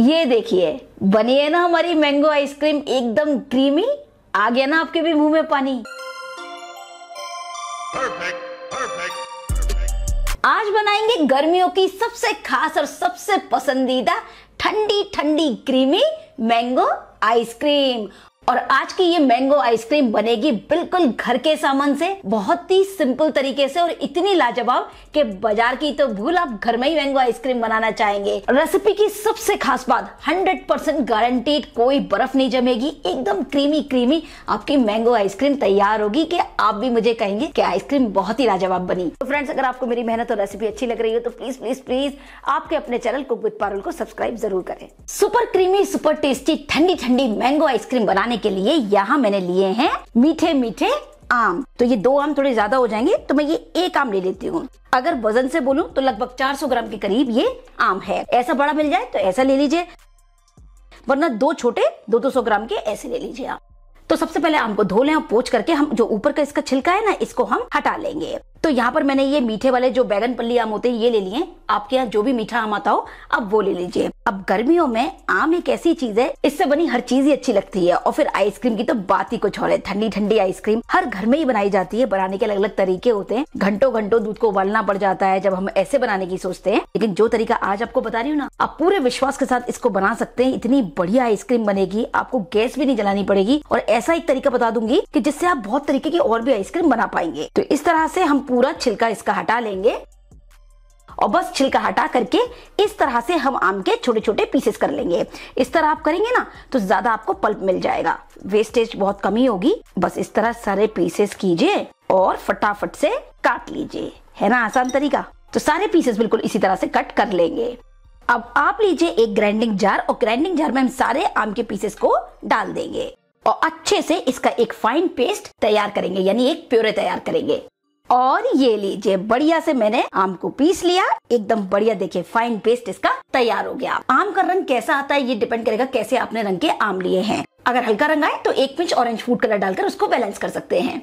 ये देखिए बनी है ना हमारी मैंगो आइसक्रीम एकदम क्रीमी आ गया ना आपके भी मुंह में पानी आज बनाएंगे गर्मियों की सबसे खास और सबसे पसंदीदा ठंडी ठंडी क्रीमी मैंगो आइसक्रीम और आज की ये मैंगो आइसक्रीम बनेगी बिल्कुल घर के सामान से बहुत ही सिंपल तरीके से और इतनी लाजवाब कि बाजार की तो भूल आप घर में ही मैंगो आइसक्रीम बनाना चाहेंगे रेसिपी की सबसे खास बात 100% गारंटीड कोई बर्फ नहीं जमेगी एकदम क्रीमी क्रीमी आपकी मैंगो आइसक्रीम तैयार होगी कि आप भी मुझे कहेंगे कि आइसक्रीम बहुत ही लाजवाब बनी तो फ्रेंड्स अगर आपको मेरी मेहनत और रेसिपी अच्छी लग रही हो तो प्लीज प्लीज प्लीज आपके अपने चैनल कुक विद पारुल को सब्सक्राइब जरूर करें सुपर क्रीमी सुपर टेस्टी ठंडी ठंडी मैंगो आइसक्रीम बनाने के लिए यहाँ मैंने लिए हैं मीठे मीठे आम तो ये दो आम थोड़े ज्यादा हो जाएंगे तो मैं ये एक आम ले लेती हूँ अगर वजन से बोलू तो लगभग 400 ग्राम के करीब ये आम है ऐसा बड़ा मिल जाए तो ऐसा ले लीजिए वरना दो छोटे दो दो सौ ग्राम के ऐसे ले लीजिए आप तो सबसे पहले आम को धो लें और पोच करके हम जो ऊपर का इसका छिलका है ना इसको हम हटा लेंगे तो यहाँ पर मैंने ये मीठे वाले जो बैगन पल्ली आम होते हैं ये ले लिए आपके यहाँ जो भी मीठा आम आता हो अब वो ले लीजिए अब गर्मियों में आम एक ऐसी चीज है इससे बनी हर चीज ही अच्छी लगती है और फिर आइसक्रीम की तो बात ही कुछ और है ठंडी ठंडी आइसक्रीम हर घर में ही बनाई जाती है बनाने के अलग अलग तरीके होते हैं घंटों घंटों दूध को उबालना पड़ जाता है जब हम ऐसे बनाने की सोचते हैं लेकिन जो तरीका आज आपको बता रही हूँ ना आप पूरे विश्वास के साथ इसको बना सकते हैं इतनी बढ़िया आइसक्रीम बनेगी आपको गैस भी नहीं जलानी पड़ेगी और ऐसा एक तरीका बता दूंगी कि जिससे आप बहुत तरीके की और भी आइसक्रीम बना पाएंगे तो इस तरह से हम पूरा छिलका इसका हटा लेंगे और बस छिलका हटा करके इस तरह से हम आम के छोटे छोटे पीसेस कर लेंगे इस तरह आप करेंगे ना तो ज्यादा आपको पल्प मिल जाएगा वेस्टेज बहुत कमी होगी बस इस तरह सारे पीसेस कीजिए और फटाफट से काट लीजिए है ना आसान तरीका तो सारे पीसेस बिल्कुल इसी तरह से कट कर लेंगे अब आप लीजिए एक ग्राइंडिंग जार और ग्राइंडिंग जार में हम सारे आम के पीसेस को डाल देंगे और अच्छे से इसका एक फाइन पेस्ट तैयार करेंगे यानी एक प्योरे तैयार करेंगे और ये लीजिए बढ़िया से मैंने आम को पीस लिया एकदम बढ़िया देखिए फाइन पेस्ट इसका तैयार हो गया आम का रंग कैसा आता है ये डिपेंड करेगा कैसे आपने रंग के आम लिए हैं अगर हल्का रंग आए तो एक पिंच ऑरेंज फूड कलर डालकर उसको बैलेंस कर सकते हैं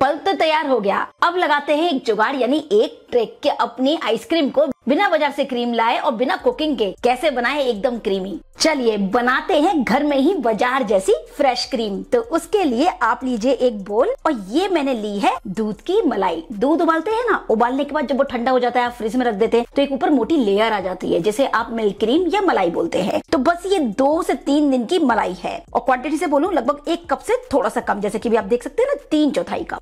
पल तो तैयार हो गया अब लगाते हैं एक जुगाड़ यानी एक ट्रेक के अपनी आइसक्रीम को बिना बाजार से क्रीम लाए और बिना कुकिंग के कैसे बनाए एकदम क्रीमी चलिए बनाते हैं घर में ही बाजार जैसी फ्रेश क्रीम तो उसके लिए आप लीजिए एक बोल और ये मैंने ली है दूध की मलाई दूध उबालते हैं ना उबालने के बाद जब वो ठंडा हो जाता है फ्रिज में रख देते हैं तो एक ऊपर मोटी लेयर आ जाती है जिसे आप मिल्क क्रीम या मलाई बोलते हैं तो बस ये दो से तीन दिन की मलाई है और क्वांटिटी से बोलू लगभग एक कप से थोड़ा सा कम जैसे की आप देख सकते हैं ना तीन चौथाई कप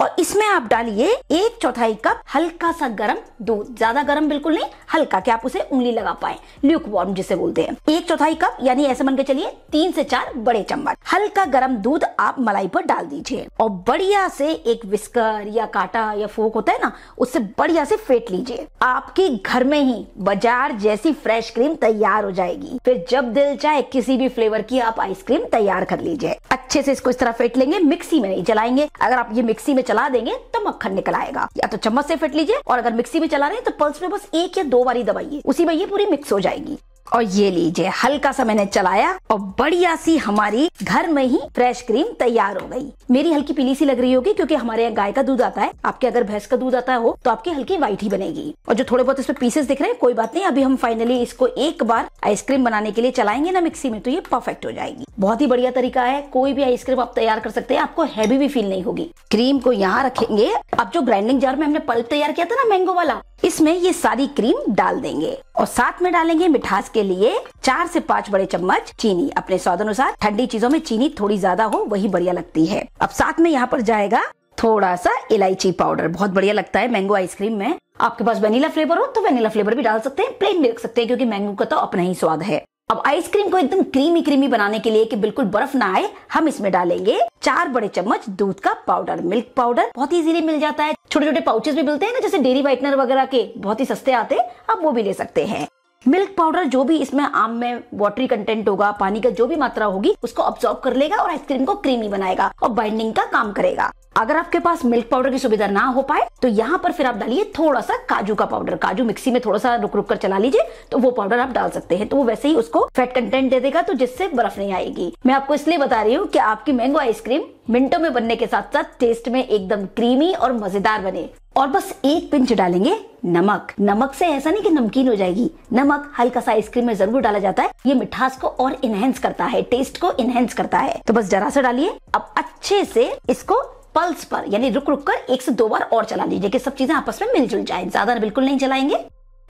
और इसमें आप डालिए एक चौथाई कप हल्का सा गरम दूध ज्यादा गरम बिल्कुल नहीं हल्का कि आप उसे उंगली लगा पाए ल्यूक वार्म जिसे बोलते हैं एक चौथाई कप यानी ऐसे मन के चलिए तीन से चार बड़े चम्मच हल्का गरम दूध आप मलाई पर डाल दीजिए और बढ़िया से एक विस्कर या काटा या फोक होता है ना उससे बढ़िया से फेंट लीजिए आपके घर में ही बाजार जैसी फ्रेश क्रीम तैयार हो जाएगी फिर जब दिल चाहे किसी भी फ्लेवर की आप आइसक्रीम तैयार कर लीजिए अच्छे से इसको इस तरह फेंट लेंगे मिक्सी में नहीं जलाएंगे अगर आप ये मिक्सी में चला देंगे तो मक्खन निकल आएगा या तो चम्मच से फिट लीजिए और अगर मिक्सी में चला रहे हैं तो पल्स में बस एक या दो बारी दबाइए उसी में ये पूरी मिक्स हो जाएगी और ये लीजिए हल्का सा मैंने चलाया और बढ़िया सी हमारी घर में ही फ्रेश क्रीम तैयार हो गई मेरी हल्की पीली सी लग रही होगी क्योंकि हमारे यहाँ गाय का दूध आता है आपके अगर भैंस का दूध आता हो तो आपकी हल्की व्हाइट ही बनेगी और जो थोड़े बहुत इसमें पीसेस दिख रहे हैं कोई बात नहीं अभी हम फाइनली इसको एक बार आइसक्रीम बनाने के लिए चलाएंगे ना मिक्सी में तो ये परफेक्ट हो जाएगी बहुत ही बढ़िया तरीका है कोई भी आइसक्रीम आप तैयार कर सकते हैं आपको हैवी भी फील नहीं होगी क्रीम को यहाँ रखेंगे अब जो ग्राइंडिंग जार में हमने पल्प तैयार किया था ना मैंगो वाला इसमें ये सारी क्रीम डाल देंगे और साथ में डालेंगे मिठास के लिए चार से पाँच बड़े चम्मच चीनी अपने स्वाद अनुसार ठंडी चीजों में चीनी थोड़ी ज्यादा हो वही बढ़िया लगती है अब साथ में यहाँ पर जाएगा थोड़ा सा इलायची पाउडर बहुत बढ़िया लगता है मैंगो आइसक्रीम में आपके पास वेनिला फ्लेवर हो तो वेनिला फ्लेवर भी डाल सकते हैं प्लेन भी रख सकते हैं क्योंकि मैंगो का तो अपना ही स्वाद है अब आइसक्रीम को एकदम क्रीमी क्रीमी बनाने के लिए कि बिल्कुल बर्फ ना आए हम इसमें डालेंगे चार बड़े चम्मच दूध का पाउडर मिल्क पाउडर बहुत इजीली मिल जाता है छोटे छोटे पाउचेस भी मिलते हैं ना जैसे डेरी वाइटनर वगैरह के बहुत ही सस्ते आते हैं आप वो भी ले सकते हैं मिल्क पाउडर जो भी इसमें आम में वाटरी कंटेंट होगा पानी का जो भी मात्रा होगी उसको ऑब्जॉर्व कर लेगा और आइसक्रीम को क्रीमी बनाएगा और बाइंडिंग का काम करेगा अगर आपके पास मिल्क पाउडर की सुविधा ना हो पाए तो यहाँ पर फिर आप डालिए थोड़ा सा काजू का पाउडर काजू मिक्सी में थोड़ा सा रुक रुक कर चला लीजिए तो वो पाउडर आप डाल सकते हैं तो वो वैसे ही उसको फैट कंटेंट दे देगा तो जिससे बर्फ नहीं आएगी मैं आपको इसलिए बता रही हूँ की आपकी मैंगो आइसक्रीम मिनटों में बनने के साथ साथ टेस्ट में एकदम क्रीमी और मजेदार बने और बस एक पिंच डालेंगे नमक नमक से ऐसा नहीं कि नमकीन हो जाएगी नमक हल्का सा आइसक्रीम में जरूर डाला जाता है ये मिठास को और इनहेंस करता है टेस्ट को इनहेंस करता है तो बस जरा सा डालिए अब अच्छे से इसको पल्स पर यानी रुक रुक कर एक से दो बार और चला लीजिए कि सब चीजें आपस में मिलजुल जाए ज्यादा बिल्कुल नहीं चलाएंगे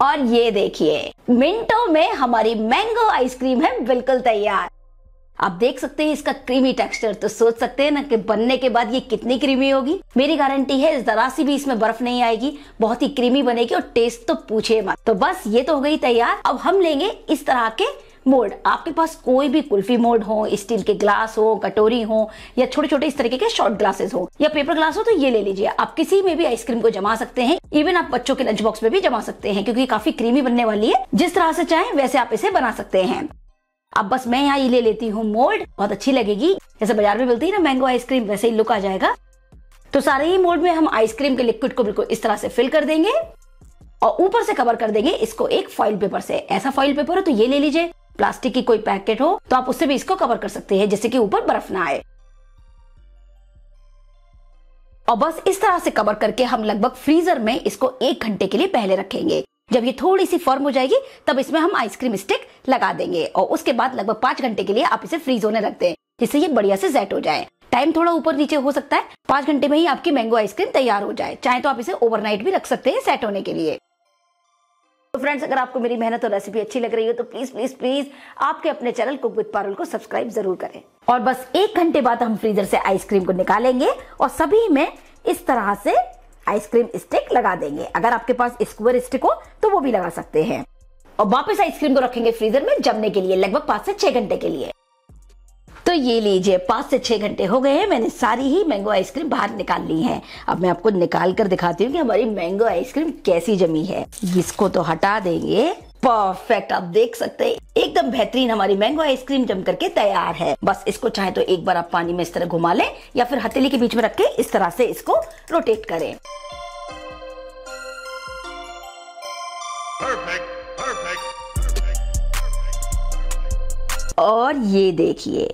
और ये देखिए मिनटों में हमारी मैंगो आइसक्रीम है बिल्कुल तैयार आप देख सकते हैं इसका क्रीमी टेक्सचर तो सोच सकते हैं ना कि बनने के बाद ये कितनी क्रीमी होगी मेरी गारंटी है जरा सी भी इसमें बर्फ नहीं आएगी बहुत ही क्रीमी बनेगी और टेस्ट तो पूछे मत तो बस ये तो हो गई तैयार अब हम लेंगे इस तरह के मोल्ड आपके पास कोई भी कुल्फी मोल्ड हो स्टील के ग्लास हो कटोरी हो या छोटे छोटे इस तरीके के शॉर्ट ग्लासेस हो या पेपर ग्लास हो तो ये ले लीजिए आप किसी में भी आइसक्रीम को जमा सकते हैं इवन आप बच्चों के लंच बॉक्स में भी जमा सकते हैं क्योंकि काफी क्रीमी बनने वाली है जिस तरह से चाहे वैसे आप इसे बना सकते हैं अब बस मैं यहाँ ये ले लेती हूँ मोल्ड बहुत अच्छी लगेगी जैसे बाजार में मिलती है ना मैंगो आइसक्रीम वैसे ही लुक आ जाएगा तो सारे ही मोल्ड में हम आइसक्रीम के लिक्विड को बिल्कुल इस तरह से फिल कर देंगे और ऊपर से कवर कर देंगे इसको एक फॉइल पेपर से ऐसा फॉइल पेपर हो तो ये ले लीजिए प्लास्टिक की कोई पैकेट हो तो आप उससे भी इसको कवर कर सकते हैं जिससे कि ऊपर बर्फ ना आए और बस इस तरह से कवर करके हम लगभग फ्रीजर में इसको एक घंटे के लिए पहले रखेंगे जब ये थोड़ी सी फॉर्म हो जाएगी तब इसमें हम आइसक्रीम स्टिक लगा देंगे और उसके बाद लगभग पांच घंटे के लिए आप इसे फ्रीज होने रखते हैं जिससे ये बढ़िया से सेट हो जाए टाइम थोड़ा ऊपर नीचे हो सकता है पांच घंटे में ही आपकी मैंगो आइसक्रीम तैयार हो जाए चाहे तो आप इसे ओवरनाइट भी रख सकते हैं सेट होने के लिए तो फ्रेंड्स अगर आपको मेरी मेहनत और रेसिपी अच्छी लग रही हो तो प्लीज प्लीज प्लीज आपके अपने चैनल कुक विद पारुल को सब्सक्राइब जरूर करें और बस एक घंटे बाद हम फ्रीजर से आइसक्रीम को निकालेंगे और सभी में इस तरह से आइसक्रीम स्टिक लगा देंगे अगर आपके पास स्क्वायर स्टिक हो तो वो भी लगा सकते हैं और वापस आइसक्रीम को रखेंगे फ्रीजर में जमने के लिए लगभग पाँच से छह घंटे के लिए तो ये लीजिए पाँच से छह घंटे हो गए हैं मैंने सारी ही मैंगो आइसक्रीम बाहर निकाल ली है अब मैं आपको निकाल कर दिखाती हूँ कि हमारी मैंगो आइसक्रीम कैसी जमी है इसको तो हटा देंगे परफेक्ट आप देख सकते हैं एकदम बेहतरीन हमारी मैंगो आइसक्रीम जम करके तैयार है बस इसको चाहे तो एक बार आप पानी में इस तरह घुमा लें या फिर हथेली के बीच में रख के इस तरह से इसको रोटेट करें और ये देखिए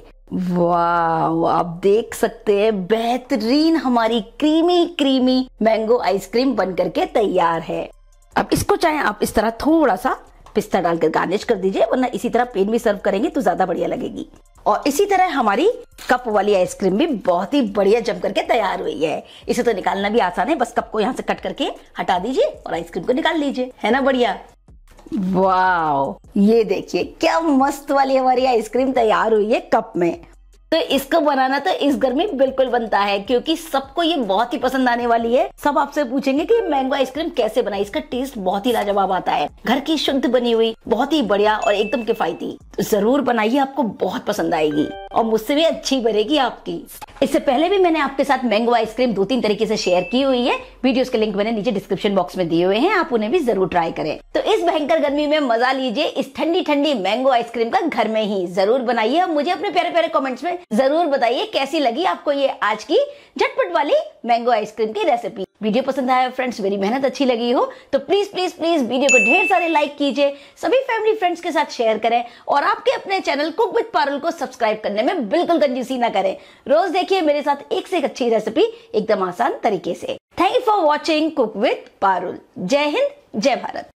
वाह आप देख सकते हैं बेहतरीन हमारी क्रीमी क्रीमी मैंगो आइसक्रीम बन करके तैयार है अब इसको चाहे आप इस तरह थोड़ा सा पिस्ता डालकर गार्निश कर दीजिए वरना इसी तरह पेन भी सर्व करेंगे तो ज्यादा बढ़िया लगेगी और इसी तरह हमारी कप वाली आइसक्रीम भी बहुत ही बढ़िया जम करके तैयार हुई है इसे तो निकालना भी आसान है बस कप को यहाँ से कट करके हटा दीजिए और आइसक्रीम को निकाल लीजिए है ना बढ़िया वाह ये देखिए क्या मस्त वाली हमारी आइसक्रीम तैयार हुई है कप में तो इसको बनाना तो इस घर में बिल्कुल बनता है क्योंकि सबको ये बहुत ही पसंद आने वाली है सब आपसे पूछेंगे कि मैंगो आइसक्रीम कैसे बनाई इसका टेस्ट बहुत ही लाजवाब आता है घर की शुद्ध बनी हुई बहुत ही बढ़िया और एकदम किफायती तो जरूर बनाइए आपको बहुत पसंद आएगी और मुझसे भी अच्छी बनेगी आपकी इससे पहले भी मैंने आपके साथ मैंगो आइसक्रीम दो तीन तरीके से शेयर की हुई है वीडियोस के लिंक मैंने नीचे डिस्क्रिप्शन बॉक्स में दिए हुए हैं आप उन्हें भी जरूर ट्राई करें तो इस भयंकर गर्मी में मजा लीजिए इस ठंडी ठंडी मैंगो आइसक्रीम का घर में ही जरूर बनाइए और मुझे अपने प्यारे प्यारे कॉमेंट्स में जरूर बताइए कैसी लगी आपको ये आज की झटपट वाली मैंगो आइसक्रीम की रेसिपी वीडियो पसंद आया फ्रेंड्स मेरी मेहनत अच्छी लगी हो तो प्लीज़ प्लीज़ प्लीज़ वीडियो को ढेर सारे लाइक कीजिए सभी फैमिली फ्रेंड्स के साथ शेयर करें और आपके अपने चैनल कुक विद पारुल को सब्सक्राइब करने में बिल्कुल कंजूसी ना करें रोज़ देखिए मेरे साथ एक से एक अच्छी रेसिपी एकदम आसान तरीके से thank you for watching cook with Parul जय हिंद जय भारत